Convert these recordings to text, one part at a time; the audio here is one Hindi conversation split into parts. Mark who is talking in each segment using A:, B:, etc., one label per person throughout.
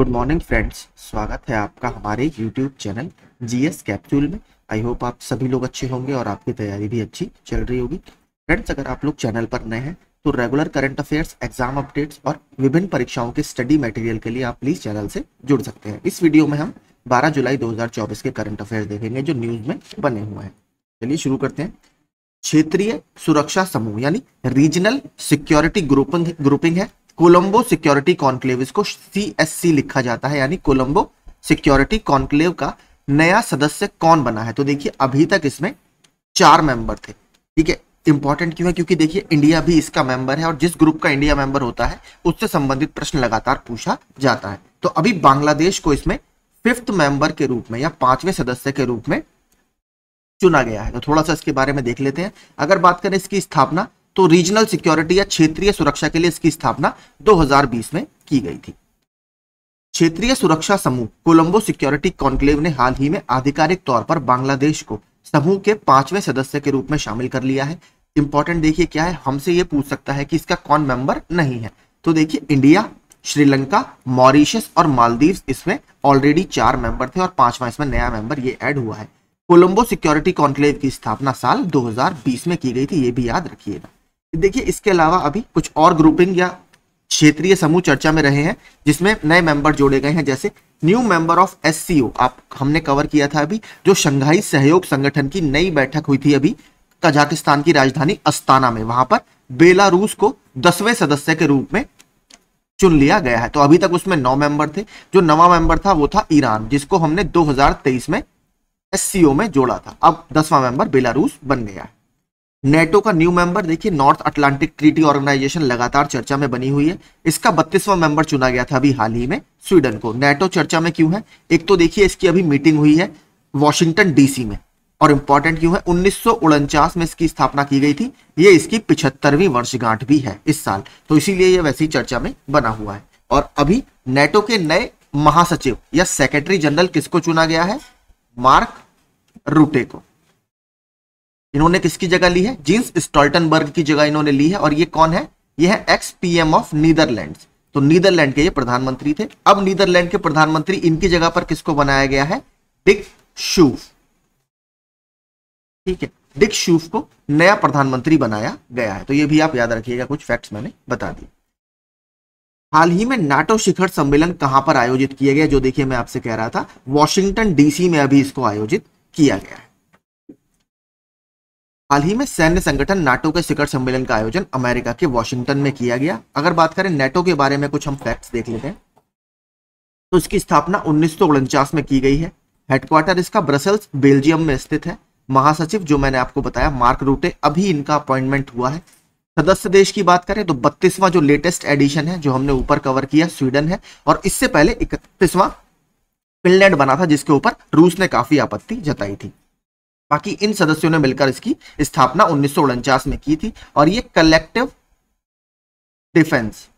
A: गुड मॉर्निंग फ्रेंड्स स्वागत है आपका हमारे यूट्यूब चैनल जीएस कैप्सूल में आई होप आप सभी लोग अच्छे होंगे और आपकी तैयारी भी अच्छी चल रही होगी फ्रेंड्स अगर आप लोग चैनल पर नए हैं तो regular current affairs exam updates और विभिन्न परीक्षाओं के स्टडी मटेरियल के लिए आप प्लीज चैनल से जुड़ सकते हैं इस वीडियो में हम बारह जुलाई दो के करंट अफेयर देखेंगे जो न्यूज में बने हुए हैं चलिए शुरू करते हैं क्षेत्रीय सुरक्षा समूह यानी रीजनल सिक्योरिटी ग्रुपिंग ग्रुपिंग है कोलंबो सिक्योरिटी कॉन्क्लेव इसको सी लिखा जाता है यानी कोलंबो सिक्योरिटी कॉन्क्लेव का नया सदस्य कौन बना है तो देखिए अभी तक इसमें चार मेंबर थे ठीक है इंपॉर्टेंट क्यों है क्योंकि देखिए इंडिया भी इसका मेंबर है और जिस ग्रुप का इंडिया मेंबर होता है उससे संबंधित प्रश्न लगातार पूछा जाता है तो अभी बांग्लादेश को इसमें फिफ्थ मेंबर के रूप में या पांचवें सदस्य के रूप में चुना गया है तो थोड़ा सा इसके बारे में देख लेते हैं अगर बात करें इसकी स्थापना तो रीजनल सिक्योरिटी या क्षेत्रीय सुरक्षा के लिए इसकी स्थापना 2020 में की गई थी क्षेत्रीय सुरक्षा समूह कोलंबो सिक्योरिटी कॉन्क्लेव ने हाल ही में आधिकारिक तौर पर बांग्लादेश को समूह के पांचवें सदस्य के रूप में शामिल कर लिया है इंपॉर्टेंट देखिए क्या है हमसे ये पूछ सकता है कि इसका कौन मेंबर नहीं है तो देखिए इंडिया श्रीलंका मॉरिशस और मालदीव इसमें ऑलरेडी चार मेंबर थे और पांचवा इसमें नया मेंबर ये ऐड हुआ है कोलंबो सिक्योरिटी कॉन्क्लेव की स्थापना साल 2020 में की गई थी ये भी याद रखिएगा देखिए इसके अलावा अभी कुछ और ग्रुपिंग या क्षेत्रीय समूह चर्चा में रहे हैं जिसमें नए मेंबर जोड़े गए हैं जैसे न्यू मेंबर ऑफ एस आप हमने कवर किया था अभी जो शंघाई सहयोग संगठन की नई बैठक हुई थी अभी कजाकिस्तान की राजधानी अस्ताना में वहां पर बेलारूस को दसवें सदस्य के रूप में चुन लिया गया है तो अभी तक उसमें नौ मेंबर थे जो नवा मेंबर था वो था ईरान जिसको हमने 2023 में एस में जोड़ा था अब दसवां मेंबर बेलारूस बन गया है नेटो का न्यू मेंबर देखिए नॉर्थ अटलांटिक ट्रीटी ऑर्गेनाइजेशन लगातार चर्चा में बनी हुई है इसका बत्तीसवां मेंबर चुना गया था अभी हाल ही में स्वीडन को नेटो चर्चा में क्यों है एक तो देखिए इसकी अभी मीटिंग हुई है वॉशिंगटन डीसी में और इंपॉर्टेंट क्यों है उन्नीस में इसकी स्थापना की गई थी ये इसकी पिछहत्तरवीं वर्षगांठ भी है इस साल तो इसीलिए यह वैसी चर्चा में बना हुआ है और अभी नेटो के नए महासचिव या सेक्रेटरी जनरल किसको चुना गया है मार्क रूटे को इन्होंने किसकी जगह ली है जींस स्टॉल्टनबर्ग की जगह इन्होंने ली है और ये कौन है ये है एक्स पीएम ऑफ नीदरलैंड तो नीदरलैंड के ये प्रधानमंत्री थे अब नीदरलैंड के प्रधानमंत्री इनकी जगह पर किसको बनाया गया है डिक शूफ ठीक है डिक शूफ को नया प्रधानमंत्री बनाया गया है तो ये भी आप याद रखिएगा कुछ फैक्ट्स मैंने बता दिए हाल ही में नाटो शिखर सम्मेलन कहां पर आयोजित किया गया जो देखिए मैं आपसे कह रहा था वॉशिंगटन डीसी में अभी इसको आयोजित किया गया है हाल ही में सैन्य संगठन नाटो के शिखर सम्मेलन का आयोजन अमेरिका के वॉशिंगटन में किया गया अगर बात करें नेटो के बारे में कुछ हम फैक्ट्स देख लेते हैं तो इसकी स्थापना उन्नीस में की गई है हेडक्वार्टर इसका ब्रसल्स बेल्जियम में स्थित है महासचिव जो मैंने आपको बताया मार्क रूटे अभी इनका अपॉइंटमेंट हुआ है सदस्य देश की बात करें तो बत्तीसवां जो लेटेस्ट एडिशन है जो हमने ऊपर कवर किया स्वीडन है और इससे पहले इकतीसवां फिनलैंड बना था जिसके ऊपर रूस ने काफी आपत्ति जताई थी बाकी इन सदस्यों ने मिलकर इसकी स्थापना उन्नीस में की थी और ये कलेक्टिव डिफेंस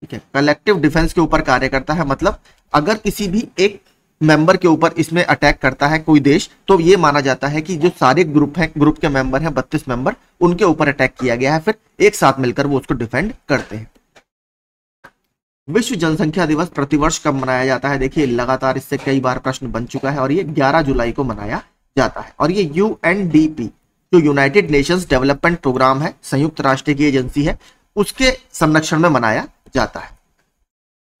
A: ठीक है कलेक्टिव डिफेंस के ऊपर कार्य करता है मतलब अगर किसी भी एक मेंबर के ऊपर इसमें अटैक करता है कोई देश तो ये माना जाता है कि जो सारे ग्रुप हैं ग्रुप के मेंबर हैं बत्तीस मेंबर उनके ऊपर अटैक किया गया है फिर एक साथ मिलकर वो उसको डिफेंड करते हैं विश्व जनसंख्या दिवस प्रतिवर्ष कब मनाया जाता है देखिए लगातार इससे कई बार प्रश्न बन चुका है और ये 11 जुलाई को मनाया जाता है और ये यूएनडीपी जो यूनाइटेड नेशंस डेवलपमेंट प्रोग्राम है संयुक्त राष्ट्र की एजेंसी है उसके संरक्षण में मनाया जाता है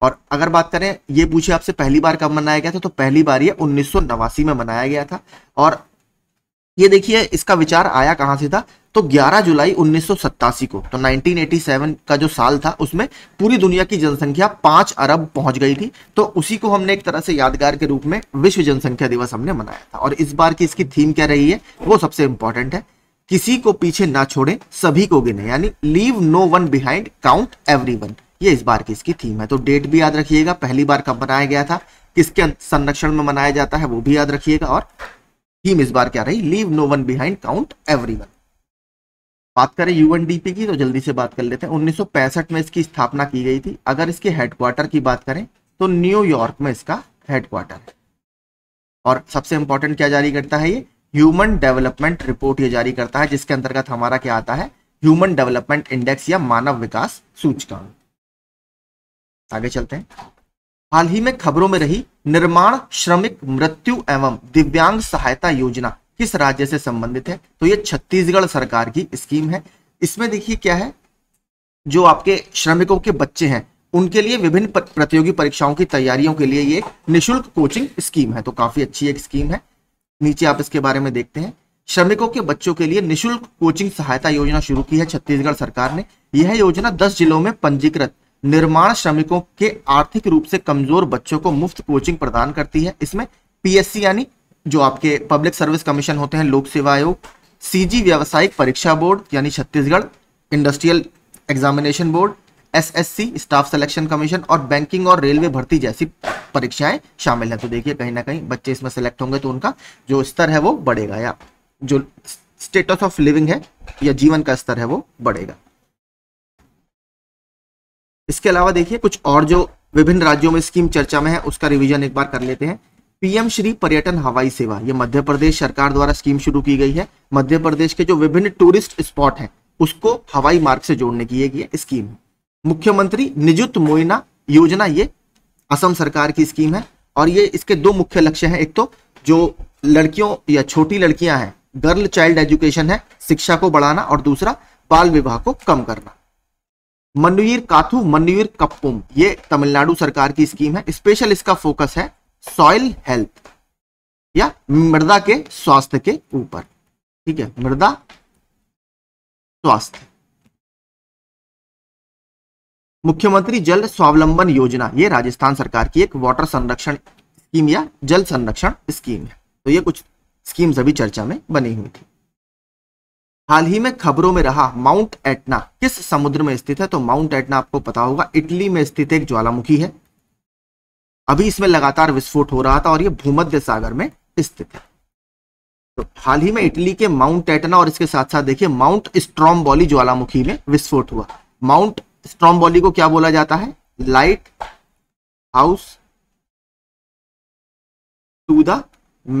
A: और अगर बात करें ये पूछे आपसे पहली बार कब मनाया गया था तो पहली बार ये उन्नीस में मनाया गया था और ये देखिए इसका विचार आया कहाँ से था तो 11 जुलाई उन्नीस को तो 1987 का जो साल था उसमें पूरी दुनिया की जनसंख्या पांच अरब पहुंच गई थी तो उसी को हमने एक तरह से यादगार के रूप में विश्व जनसंख्या दिवस हमने मनाया था और इस बार की इसकी थीम क्या रही है वो सबसे इंपॉर्टेंट है किसी को पीछे ना छोड़े सभी को गिने यानी leave no one behind count every ये इस बार की इसकी थीम है तो डेट भी याद रखिएगा पहली बार कब मनाया गया था किसके अं-, संरक्षण में मनाया जाता है वो भी याद रखिएगा और थीम इस बार क्या रही leave no one behind count every one बात करें यूएनडीपी की तो जल्दी से बात कर लेते हैं उन्नीस में इसकी स्थापना की गई थी अगर इसके हेडक्वार्टर की बात करें तो न्यूयॉर्क में इसका हेडक्वार्टर है और सबसे इंपॉर्टेंट क्या जारी करता है ये ह्यूमन डेवलपमेंट रिपोर्ट ये जारी करता है जिसके अंतर्गत हमारा क्या आता है ह्यूमन डेवलपमेंट इंडेक्स या मानव विकास सूचकांक आगे चलते हैं हाल ही में खबरों में रही निर्माण श्रमिक मृत्यु एवं दिव्यांग सहायता योजना किस राज्य से संबंधित है तो ये छत्तीसगढ़ सरकार की स्कीम है इसमें देखिए क्या है जो आपके श्रमिकों के बच्चे हैं उनके लिए विभिन्न प्रतियोगी परीक्षाओं की तैयारियों के लिए ये निःशुल्क कोचिंग स्कीम है तो काफी अच्छी एक स्कीम है नीचे आप इसके बारे में देखते हैं श्रमिकों के बच्चों के लिए निःशुल्क कोचिंग सहायता योजना शुरू की है छत्तीसगढ़ सरकार ने यह योजना दस जिलों में पंजीकृत निर्माण श्रमिकों के आर्थिक रूप से कमजोर बच्चों को मुफ्त कोचिंग प्रदान करती है इसमें पीएससी यानी जो आपके पब्लिक सर्विस कमीशन होते हैं लोक सेवा आयोग सीजी व्यावसायिक परीक्षा बोर्ड यानी Chhattisgarh industrial examination board SSC staff selection commission और बैंकिंग और रेलवे भर्ती जैसी परीक्षाएं शामिल हैं तो देखिए कहीं ना कहीं बच्चे इसमें सेलेक्ट होंगे तो उनका जो स्तर है वो बढ़ेगा या जो स्टेटस ऑफ लिविंग है या जीवन का स्तर है वो बढ़ेगा इसके अलावा देखिए कुछ और जो विभिन्न राज्यों में स्कीम चर्चा में है उसका रिवीजन एक बार कर लेते हैं पीएम श्री पर्यटन हवाई सेवा ये मध्य प्रदेश सरकार द्वारा स्कीम शुरू की गई है मध्य प्रदेश के जो विभिन्न टूरिस्ट स्पॉट है उसको हवाई मार्ग से जोड़ने की ये स्कीम है मुख्यमंत्री निजुत मोइना योजना ये असम सरकार की स्कीम है और ये इसके दो मुख्य लक्ष्य हैं एक तो जो लड़कियों या छोटी लड़कियां हैं गर्ल चाइल्ड एजुकेशन है शिक्षा को बढ़ाना और दूसरा बाल विवाह को कम करना मनुवीर काथू मनुवीर कप्पुम ये तमिलनाडु सरकार की स्कीम है स्पेशल इसका फोकस है सॉइल हेल्थ या मृदा के स्वास्थ्य के ऊपर ठीक है मृदा स्वास्थ्य मुख्यमंत्री जल स्वावलंबन योजना ये राजस्थान सरकार की एक वाटर संरक्षण स्कीम या जल संरक्षण स्कीम है तो ये कुछ स्कीम्स अभी चर्चा में बनी हुई थी हाल ही में खबरों में रहा माउंट एटना किस समुद्र में स्थित है तो माउंट एटना आपको पता होगा इटली में स्थित एक ज्वालामुखी है अभी इसमें लगातार विस्फोट हो रहा था और ये भूमध्य सागर में स्थित है तो हाल ही में इटली के माउंट एटना और इसके साथ साथ देखिए माउंट स्ट्रॉम्बॉली ज्वालामुखी में विस्फोट हुआ माउंट स्ट्रॉम्बॉली को क्या बोला जाता है light house to the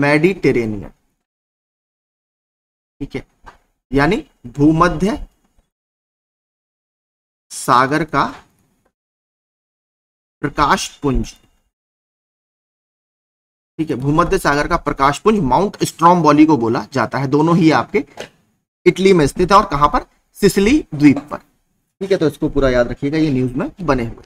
A: Mediterranean ठीक है यानी भूमध्य सागर का प्रकाश पुंज ठीक है भूमध्य सागर का प्रकाशपुंज माउंट स्ट्रॉम को बोला जाता है दोनों ही आपके इटली में स्थित है और कहां पर सिसली द्वीप पर ठीक है तो इसको पूरा याद रखिएगा ये न्यूज में बने हुए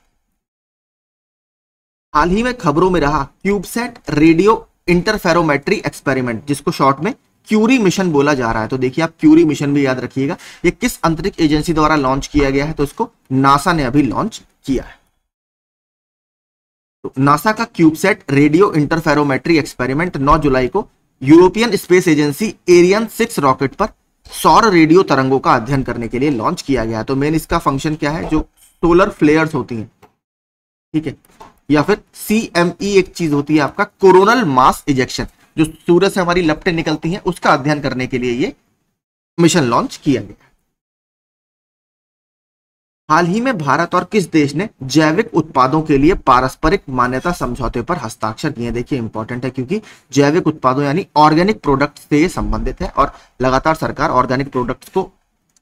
A: हाल ही में खबरों में रहा क्यूबसेट रेडियो इंटरफेरोमेट्री एक्सपेरिमेंट जिसको शॉर्ट में क्यूरी मिशन बोला जा रहा है तो देखिए आप क्यूरी मिशन भी याद रखिएगा ये किस अंतरिक्ष एजेंसी द्वारा लॉन्च किया गया है तो इसको नासा ने अभी लॉन्च किया है नासा का क्यूबसेट रेडियो इंटरफेरोमेट्री एक्सपेरिमेंट 9 जुलाई को European Space Agency Ariane six rocket पर सौर रेडियो तरंगों का अध्ययन करने के लिए लॉन्च किया गया तो मेन इसका फंक्शन क्या है जो सोलर फ्लेयर्स होती हैं ठीक है या फिर सीएमई e एक चीज होती है आपका कोरोनल मास इजेक्शन जो सूर्य से हमारी लपटें निकलती हैं उसका अध्ययन करने के लिए ये मिशन लॉन्च किया गया हाल ही में भारत और किस देश ने जैविक उत्पादों के लिए पारस्परिक मान्यता समझौते पर हस्ताक्षर किए देखिए इंपॉर्टेंट है क्योंकि जैविक उत्पादों यानी ऑर्गेनिक प्रोडक्ट से संबंधित है और लगातार सरकार ऑर्गेनिक प्रोडक्ट को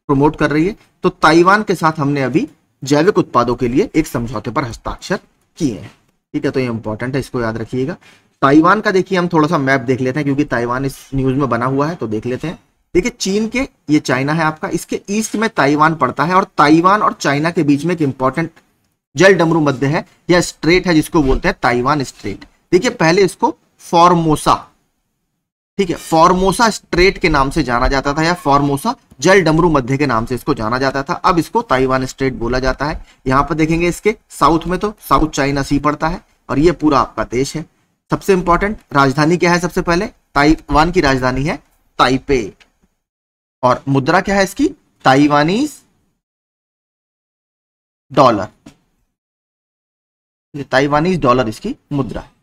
A: प्रमोट कर रही है तो ताइवान के साथ हमने अभी जैविक उत्पादों के लिए एक समझौते पर हस्ताक्षर किए हैं ठीक है तो ये इंपॉर्टेंट है इसको याद रखिएगा ताइवान का देखिए हम थोड़ा सा मैप देख लेते हैं क्योंकि ताइवान इस न्यूज में बना हुआ है तो देख लेते हैं देखिए चीन के ये चाइना है आपका इसके ईस्ट में ताइवान पड़ता है और ताइवान और चाइना के बीच में एक इंपॉर्टेंट जल डमरू मध्य है या स्ट्रेट है जिसको बोलते हैं ताइवान स्ट्रेट देखिए पहले इसको फॉर्मोसा ठीक है फॉर्मोसा स्ट्रेट के नाम से जाना जाता था या फॉर्मोसा जल डमरू मध्य के नाम से इसको जाना जाता था अब इसको ताइवान स्ट्रेट बोला जाता है यहां पर देखेंगे इसके साउथ में तो साउथ चाइना सी पड़ता है और ये पूरा आपका देश है सबसे इंपॉर्टेंट राजधानी क्या है सबसे पहले ताइवान की राजधानी है ताइपे और मुद्रा क्या है इसकी ताइवानीज डॉलर ताइवानीज डॉलर इसकी मुद्रा है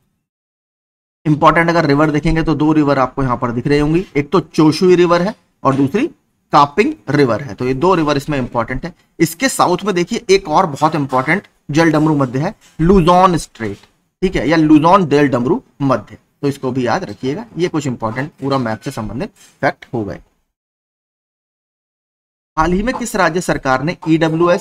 A: इंपॉर्टेंट अगर रिवर देखेंगे तो दो रिवर आपको यहां पर दिख रही होंगी एक तो चोशुई रिवर है और दूसरी कापिंग रिवर है तो ये दो रिवर इसमें इंपॉर्टेंट है इसके साउथ में देखिए एक और बहुत इंपॉर्टेंट जल डमरू मध्य है लुजॉन स्ट्रेट ठीक है या लुजॉन डेल डमरू मध्य तो इसको भी याद रखिएगा ये कुछ इंपॉर्टेंट पूरा मैप से संबंधित फैक्ट हो गए हाल ही में किस राज्य सरकार ने ईडब्ल्यू e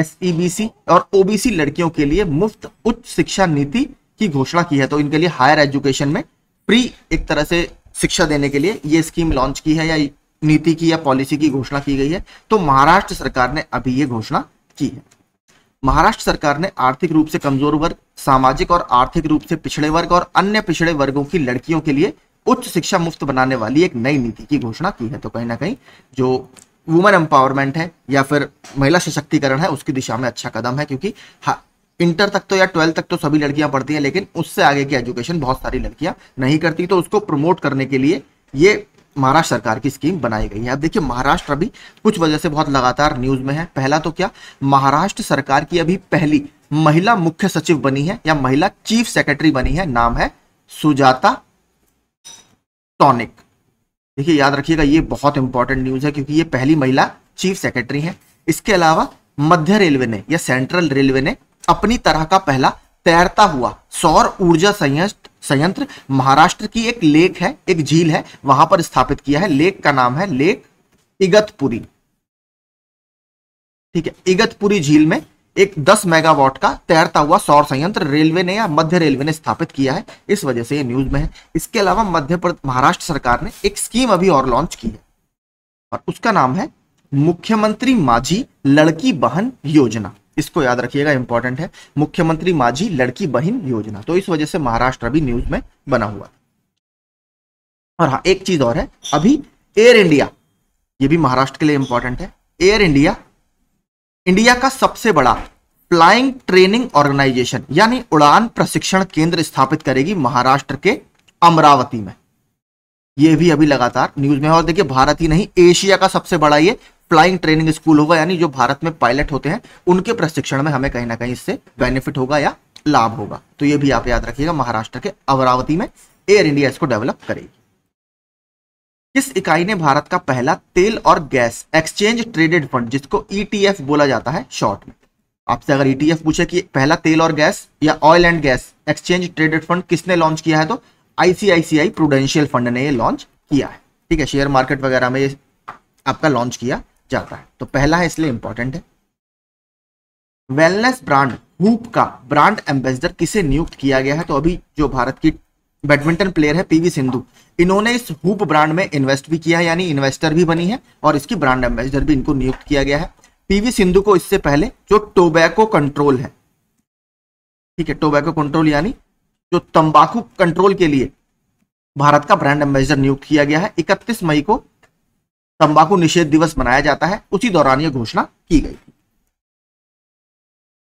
A: एस e और ओबीसी लड़कियों के लिए मुफ्त उच्च शिक्षा नीति की घोषणा की है तो इनके लिए हायर एजुकेशन में प्री एक तरह से शिक्षा देने के लिए ये स्कीम लॉन्च की है या नीति की या पॉलिसी की घोषणा की गई है तो महाराष्ट्र सरकार ने अभी ये घोषणा की है महाराष्ट्र सरकार ने आर्थिक रूप से कमजोर वर्ग सामाजिक और आर्थिक रूप से पिछड़े वर्ग और अन्य पिछड़े वर्गों की लड़कियों के लिए उच्च शिक्षा मुफ्त बनाने वाली एक नई नीति की घोषणा की है तो कहीं ना कहीं जो वुमेन एम्पावरमेंट है या फिर महिला सशक्तिकरण है उसकी दिशा में अच्छा कदम है क्योंकि इंटर तक तो या ट्वेल्थ तक तो सभी लड़कियां पढ़ती हैं लेकिन उससे आगे की एजुकेशन बहुत सारी लड़कियां नहीं करती तो उसको प्रमोट करने के लिए ये महाराष्ट्र सरकार की स्कीम बनाई गई है अब देखिए महाराष्ट्र अभी कुछ वजह से बहुत लगातार न्यूज में है पहला तो क्या महाराष्ट्र सरकार की अभी पहली महिला मुख्य सचिव बनी है या महिला चीफ सेक्रेटरी बनी है नाम है सुजाता टॉनिक देखिए याद रखिएगा ये बहुत इंपॉर्टेंट न्यूज है क्योंकि ये पहली महिला चीफ सेक्रेटरी हैं इसके अलावा मध्य रेलवे ने या सेंट्रल रेलवे ने अपनी तरह का पहला तैरता हुआ सौर ऊर्जा संयंत्र संयंत्र महाराष्ट्र की एक लेक है एक झील है वहां पर स्थापित किया है लेक का नाम है लेक इगतपुरी ठीक है इगतपुरी झील में एक 10 मेगावाट का तैरता हुआ सौर संयंत्र रेलवे ने या मध्य रेलवे ने स्थापित किया है इस वजह से ये न्यूज में है इसके अलावा मध्य महाराष्ट्र सरकार ने एक स्कीम अभी और लॉन्च की है और उसका नाम है मुख्यमंत्री माझी लड़की बहन योजना इसको याद रखिएगा इंपॉर्टेंट है मुख्यमंत्री माझी लड़की बहन योजना तो इस वजह से महाराष्ट्र अभी न्यूज में बना हुआ और हाँ एक चीज और है अभी एयर इंडिया ये भी महाराष्ट्र के लिए इंपॉर्टेंट है एयर इंडिया इंडिया का सबसे बड़ा फ्लाइंग ट्रेनिंग ऑर्गेनाइजेशन यानी उड़ान प्रशिक्षण केंद्र स्थापित करेगी महाराष्ट्र के अमरावती में यह भी अभी लगातार न्यूज में और देखिए भारत ही नहीं एशिया का सबसे बड़ा ये फ्लाइंग ट्रेनिंग स्कूल होगा यानी जो भारत में पायलट होते हैं उनके प्रशिक्षण में हमें कहीं ना कहीं इससे बेनिफिट होगा या लाभ होगा तो यह भी आप याद रखिएगा महाराष्ट्र के अमरावती में एयर इंडिया इसको डेवलप करेगी किस इकाई ने भारत का पहला तेल और गैस एक्सचेंज ट्रेडेड फंड जिसको ईटीएफ e बोला जाता है शॉर्ट में आपसे अगर ईटीएफ e पूछे कि पहला तेल और गैस या oil and gas exchange traded fund किसने लॉन्च किया है तो आईसीआईसीआई प्रूडेंशियल फंड ने ये लॉन्च किया है ठीक है शेयर मार्केट वगैरह में ये आपका लॉन्च किया जाता है तो पहला है इसलिए इंपॉर्टेंट है वेलनेस ब्रांड हुप का ब्रांड एम्बेसडर किसे नियुक्त किया गया है तो अभी जो भारत की बैडमिंटन प्लेयर है पीवी सिंधु इन्होंने इस हुप ब्रांड में इन्वेस्ट भी किया है यानी इन्वेस्टर भी बनी है और इसकी ब्रांड एम्बेसडर भी इनको नियुक्त किया गया है पीवी सिंधु को इससे पहले जो टोबैको कंट्रोल है ठीक है टोबैको कंट्रोल यानी जो तंबाकू कंट्रोल के लिए भारत का ब्रांड एम्बेसडर नियुक्त किया गया है इकतीस मई को तंबाकू निषेध दिवस मनाया जाता है उसी दौरान यह घोषणा की गई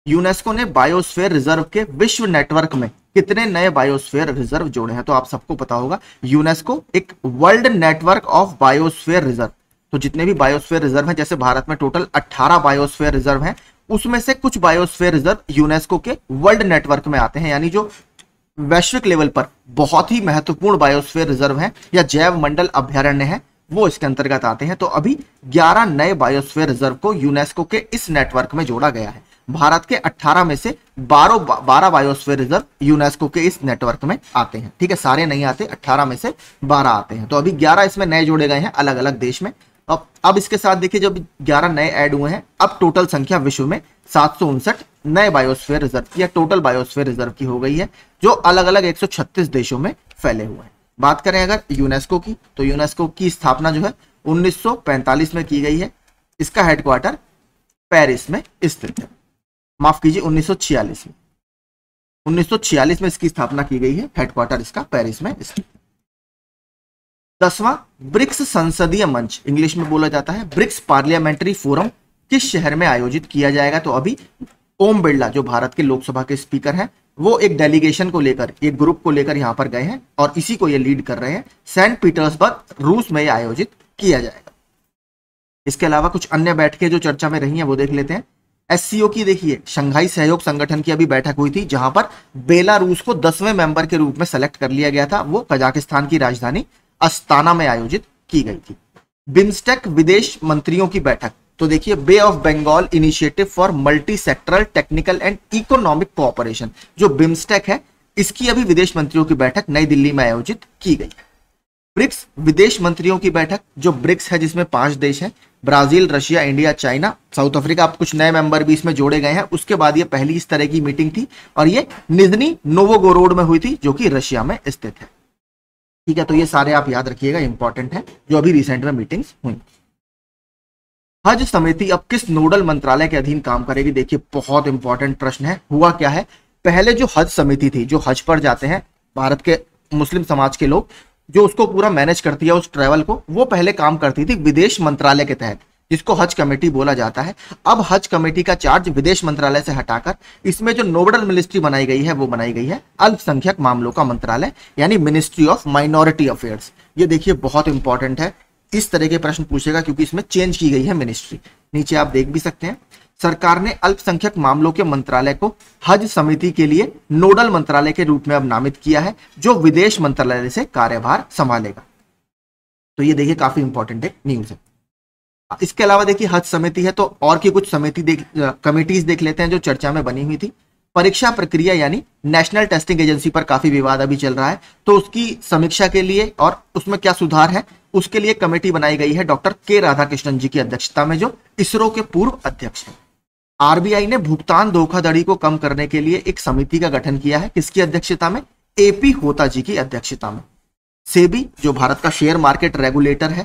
A: यूनेस्को ने बायोस्फेयर रिजर्व के विश्व नेटवर्क में कितने नए बायोस्फेयर रिजर्व जोड़े हैं तो आप सबको पता होगा यूनेस्को एक world network of biosphere reserve तो जितने भी बायोस्फेयर रिजर्व हैं जैसे भारत में टोटल 18 बायोस्फेयर रिजर्व हैं उसमें से कुछ बायोस्फेयर रिजर्व यूनेस्को के वर्ल्ड नेटवर्क में आते हैं यानी जो वैश्विक लेवल पर बहुत ही महत्वपूर्ण बायोस्फेयर रिजर्व है या जैव मंडल अभ्यारण्य है वो इसके अंतर्गत आते हैं तो अभी 11 नए बायोस्फेयर रिजर्व को यूनेस्को के इस नेटवर्क में जोड़ा गया है भारत के 18 में से 12 12 बायोस्फीयर रिजर्व यूनेस्को के इस नेटवर्क में आते हैं ठीक है सारे नहीं आते 18 में से 12 आते हैं तो अभी 11 इसमें नए जोड़े गए हैं अलग अलग देश में अब अब इसके साथ देखिए जब 11 नए ऐड हुए हैं अब टोटल संख्या विश्व में सात नए बायोस्फेयर रिजर्व या टोटल बायोस्फेयर रिजर्व की हो गई है जो अलग अलग एक देशों में फैले हुए हैं बात करें अगर यूनेस्को की तो यूनेस्को की स्थापना जो है उन्नीस में की गई है इसका हेडक्वार्टर पेरिस में स्थित है माफ कीजिए उन्नीस में उन्नीस में इसकी स्थापना की गई है हेडक्वार्टर इसका पेरिस में दसवां ब्रिक्स संसदीय मंच इंग्लिश में बोला जाता है ब्रिक्स पार्लियामेंट्री फोरम किस शहर में आयोजित किया जाएगा तो अभी ओम बिरला जो भारत के लोकसभा के स्पीकर हैं वो एक डेलीगेशन को लेकर एक ग्रुप को लेकर यहां पर गए हैं और इसी को ये लीड कर रहे हैं सेंट पीटर्सबर्ग रूस में आयोजित किया जाएगा इसके अलावा कुछ अन्य बैठकें जो चर्चा में रही हैं वो देख लेते हैं एस की देखिए शंघाई सहयोग संगठन की अभी बैठक हुई थी जहां पर बेलारूस को दसवें मेंबर के रूप में सेलेक्ट कर लिया गया था वो कजाकिस्तान की राजधानी अस्ताना में आयोजित की गई थी बिम्स्टेक विदेश मंत्रियों की बैठक तो देखिए Bay of Bengal initiative for multi sectoral technical and economic cooperation जो बिम्स्टेक है इसकी अभी विदेश मंत्रियों की बैठक नई दिल्ली में आयोजित की गई है ब्रिक्स विदेश मंत्रियों की बैठक जो ब्रिक्स है जिसमें पांच देश हैं Brazil Russia India China South Africa आप कुछ नए मेंबर भी इसमें जोड़े गए हैं उसके बाद ये पहली इस तरह की मीटिंग थी और ये निजनी नोवोगोरोड में हुई थी जो कि रशिया में स्थित है ठीक है तो ये सारे आप याद रखिएगा इंपॉर्टेंट है जो अभी रिसेंट में मीटिंग्स हुई हज समिति अब किस नोडल मंत्रालय के अधीन काम करेगी देखिए बहुत इंपॉर्टेंट प्रश्न है हुआ क्या है पहले जो हज समिति थी जो हज पर जाते हैं भारत के मुस्लिम समाज के लोग जो उसको पूरा मैनेज करती है उस ट्रैवल को वो पहले काम करती थी विदेश मंत्रालय के तहत जिसको हज कमेटी बोला जाता है अब हज कमेटी का चार्ज विदेश मंत्रालय से हटाकर इसमें जो नोडल मिनिस्ट्री बनाई गई है वो बनाई गई है अल्पसंख्यक मामलों का मंत्रालय यानी मिनिस्ट्री ऑफ माइनॉरिटी अफेयर्स ये देखिए बहुत इंपॉर्टेंट है इस तरह के प्रश्न पूछेगा क्योंकि इसमें चेंज की गई है मिनिस्ट्री नीचे आप देख भी सकते हैं सरकार ने अल्पसंख्यक मामलों के मंत्रालय को हज समिति के लिए नोडल मंत्रालय के रूप में अब नामित किया है जो विदेश मंत्रालय से कार्यभार संभालेगा तो ये देखिए काफी इंपॉर्टेंट एक न्यूज है इसके अलावा देखिए हज समिति है तो और की कुछ समिति देख कमिटीज देख लेते हैं जो चर्चा में बनी हुई थी परीक्षा प्रक्रिया यानी नेशनल टेस्टिंग एजेंसी पर काफी विवाद अभी चल रहा है तो उसकी समीक्षा के लिए और उसमें क्या सुधार है उसके लिए कमेटी बनाई गई है डॉक्टर के राधाकृष्णन जी की अध्यक्षता में जो इसरो के पूर्व अध्यक्ष हैं आरबीआई ने भुगतान धोखाधड़ी को कम करने के लिए एक समिति का गठन किया है किसकी अध्यक्षता में एपी होता जी की अध्यक्षता में सेबी जो भारत का शेयर मार्केट रेगुलेटर है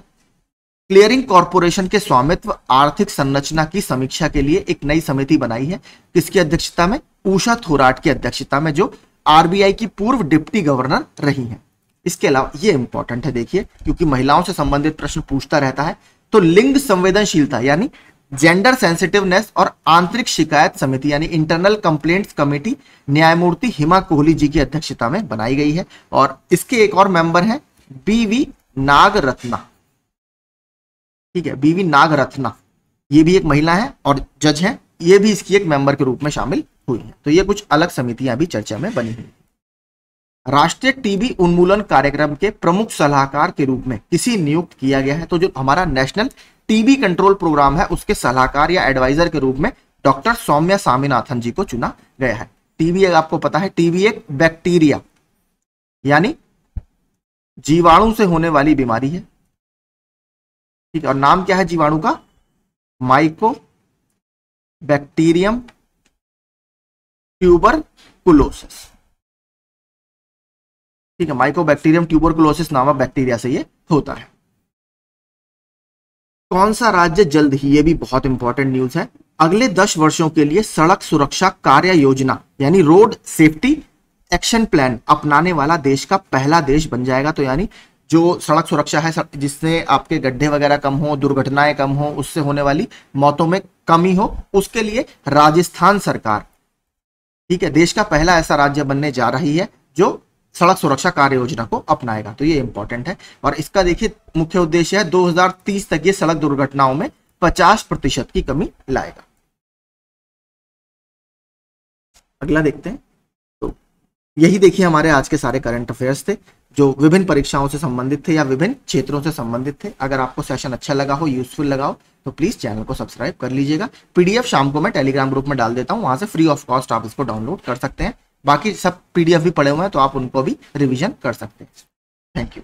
A: क्लियरिंग कॉरपोरेशन के स्वामित्व आर्थिक संरचना की समीक्षा के लिए एक नई समिति बनाई है किसकी अध्यक्षता में उषा थोराट की अध्यक्षता में जो आरबीआई की पूर्व डिप्टी गवर्नर रही हैं इसके अलावा ये इंपॉर्टेंट है देखिए क्योंकि महिलाओं से संबंधित प्रश्न पूछता रहता है तो लिंग संवेदनशीलता यानी जेंडर सेंसिटिवनेस और आंतरिक शिकायत समिति यानी इंटरनल कंप्लेंट कमेटी न्यायमूर्ति हिमा कोहली जी की अध्यक्षता में बनाई गई है और इसके एक और मेंबर हैं बीवी नागरत्ना ठीक है बीवी नागरत्ना ये भी एक महिला है और जज है ये भी इसकी एक मेंबर के रूप में शामिल हुई है तो ये कुछ अलग समितियां भी चर्चा में बनी हुई राष्ट्रीय टीबी उन्मूलन कार्यक्रम के प्रमुख सलाहकार के रूप में किसी नियुक्त किया गया है तो जो हमारा नेशनल टीबी कंट्रोल प्रोग्राम है उसके सलाहकार या एडवाइजर के रूप में डॉक्टर सौम्या स्वामीनाथन जी को चुना गया है टीबी आपको पता है टीबी एक बैक्टीरिया यानी जीवाणु से होने वाली बीमारी है ठीक है और नाम क्या है जीवाणु का माइको बैक्टीरियम ट्यूबर कुलोसिस ठीक है माइकोबैक्टीरियम ट्यूबरकुलोसिस नामक बैक्टीरिया से ये होता है कौन सा राज्य जल्द ही ये भी बहुत इंपॉर्टेंट न्यूज है अगले दस वर्षों के लिए सड़क सुरक्षा कार्य योजना यानी रोड सेफ्टी एक्शन प्लान अपनाने वाला देश का पहला देश बन जाएगा तो यानी जो सड़क सुरक्षा है जिससे आपके गड्ढे वगैरह कम हो दुर्घटनाएं कम हो उससे होने वाली मौतों में कमी हो उसके लिए राजस्थान सरकार ठीक है देश का पहला ऐसा राज्य बनने जा रही है जो सड़क सुरक्षा कार्य योजना को अपनाएगा तो ये इंपॉर्टेंट है और इसका देखिए मुख्य उद्देश्य है 2030 तक ये सड़क दुर्घटनाओं में 50 प्रतिशत की कमी लाएगा अगला देखते हैं तो यही देखिए हमारे आज के सारे करंट अफेयर्स थे जो विभिन्न परीक्षाओं से संबंधित थे या विभिन्न क्षेत्रों से संबंधित थे अगर आपको सेशन अच्छा लगा हो यूजफुल लगा हो तो प्लीज चैनल को सब्सक्राइब कर लीजिएगा पीडीएफ शाम को मैं टेलीग्राम ग्रुप में डाल देता हूँ वहां से फ्री ऑफ कॉस्ट आप इसको डाउनलोड कर सकते हैं बाकी सब पीडीएफ भी पड़े हुए हैं तो आप उनको भी रिविजन कर सकते हैं थैंक यू